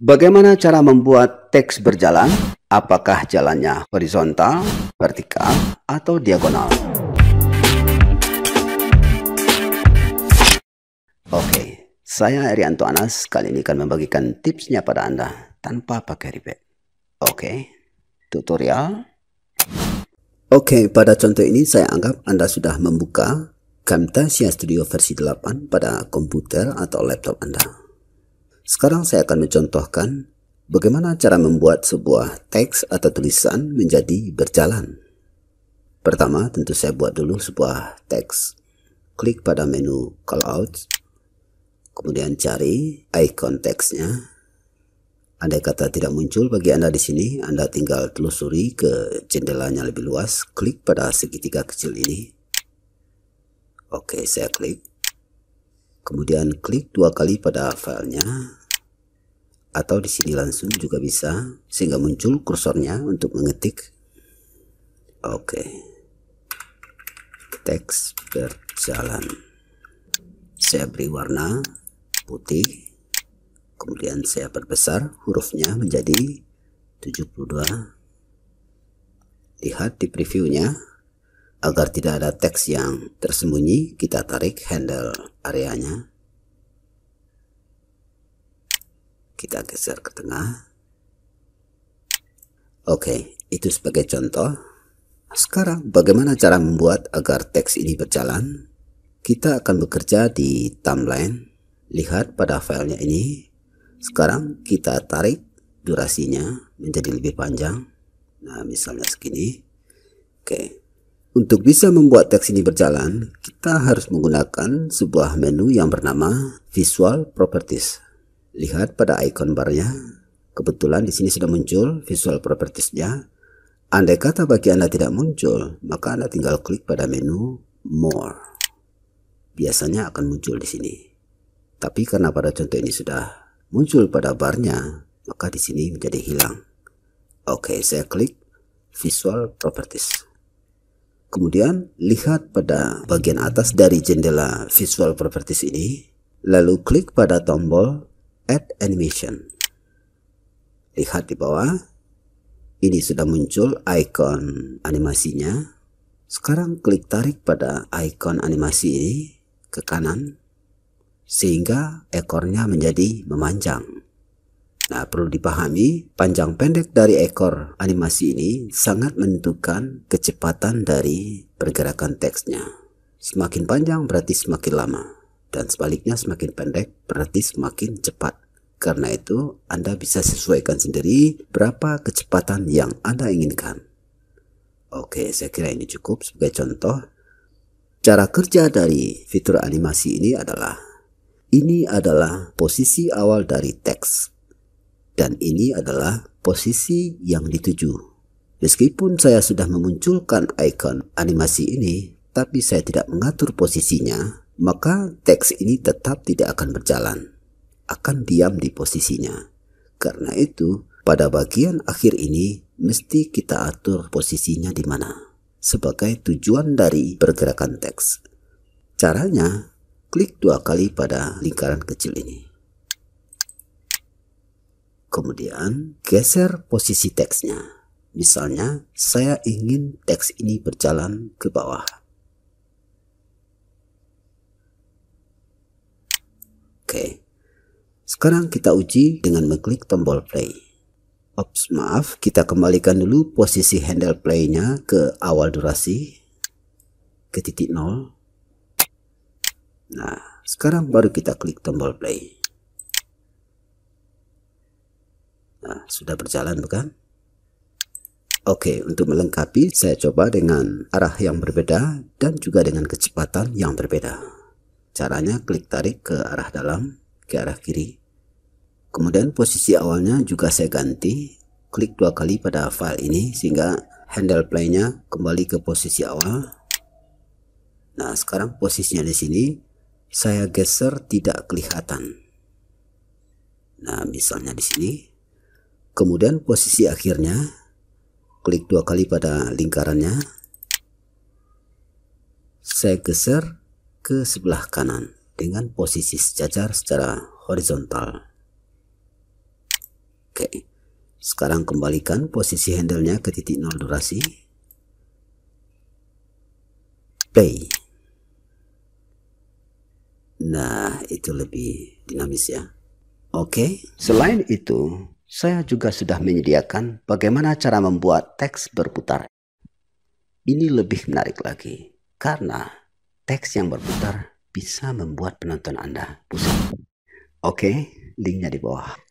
Bagaimana cara membuat teks berjalan? Apakah jalannya horizontal, vertikal, atau diagonal? Oke, saya Arianto Anas. Kali ini akan membagikan tipsnya pada Anda tanpa pakai ribet. Oke, tutorial. Oke, pada contoh ini saya anggap Anda sudah membuka Camtasia Studio versi 8 pada komputer atau laptop Anda. Sekarang saya akan mencontohkan bagaimana cara membuat sebuah teks atau tulisan menjadi berjalan. Pertama, tentu saya buat dulu sebuah teks. Klik pada menu Callout, kemudian cari icon teksnya. Andai kata tidak muncul bagi Anda di sini, Anda tinggal telusuri ke jendelanya lebih luas, klik pada segitiga kecil ini. Oke, saya klik kemudian klik dua kali pada filenya atau di sini langsung juga bisa sehingga muncul kursornya untuk mengetik oke okay. teks berjalan saya beri warna putih kemudian saya perbesar hurufnya menjadi 72 lihat di previewnya agar tidak ada teks yang tersembunyi kita tarik handle areanya kita geser ke tengah oke okay, itu sebagai contoh sekarang bagaimana cara membuat agar teks ini berjalan kita akan bekerja di timeline lihat pada filenya ini sekarang kita tarik durasinya menjadi lebih panjang nah misalnya segini oke okay. Untuk bisa membuat teks ini berjalan, kita harus menggunakan sebuah menu yang bernama Visual Properties. Lihat pada icon barnya. Kebetulan di sini sudah muncul visual propertiesnya. Andai kata bagi Anda tidak muncul, maka Anda tinggal klik pada menu More. Biasanya akan muncul di sini. Tapi karena pada contoh ini sudah muncul pada barnya, maka di sini menjadi hilang. Oke, saya klik Visual Properties. Kemudian lihat pada bagian atas dari jendela Visual Properties ini, lalu klik pada tombol add animation lihat di bawah ini sudah muncul icon animasinya sekarang klik tarik pada icon animasi ini ke kanan sehingga ekornya menjadi memanjang Nah, perlu dipahami, panjang pendek dari ekor animasi ini sangat menentukan kecepatan dari pergerakan teksnya. Semakin panjang berarti semakin lama dan sebaliknya semakin pendek berarti semakin cepat. Karena itu, Anda bisa sesuaikan sendiri berapa kecepatan yang Anda inginkan. Oke, saya kira ini cukup sebagai contoh. Cara kerja dari fitur animasi ini adalah ini adalah posisi awal dari teks dan ini adalah posisi yang dituju. Meskipun saya sudah memunculkan ikon animasi ini, tapi saya tidak mengatur posisinya, maka teks ini tetap tidak akan berjalan, akan diam di posisinya. Karena itu, pada bagian akhir ini mesti kita atur posisinya di mana sebagai tujuan dari pergerakan teks. Caranya, klik dua kali pada lingkaran kecil ini. Kemudian, geser posisi teksnya. Misalnya, saya ingin teks ini berjalan ke bawah. Oke. Sekarang kita uji dengan mengklik tombol play. Ops, maaf, kita kembalikan dulu posisi handle play-nya ke awal durasi ke titik 0. Nah, sekarang baru kita klik tombol play. Nah, sudah berjalan bukan? Oke, untuk melengkapi saya coba dengan arah yang berbeda dan juga dengan kecepatan yang berbeda. Caranya klik tarik ke arah dalam, ke arah kiri. Kemudian posisi awalnya juga saya ganti. Klik dua kali pada file ini sehingga handle playnya kembali ke posisi awal. Nah, sekarang posisinya di sini saya geser tidak kelihatan. Nah, misalnya di sini. Kemudian posisi akhirnya klik dua kali pada lingkarannya. Saya geser ke sebelah kanan dengan posisi sejajar secara horizontal. Oke, sekarang kembalikan posisi handle-nya ke titik nol durasi. Play. Nah, itu lebih dinamis ya. Oke. Selain itu, saya juga sudah menyediakan bagaimana cara membuat teks berputar. Ini lebih menarik lagi, karena teks yang berputar bisa membuat penonton Anda pusing. Oke, linknya di bawah.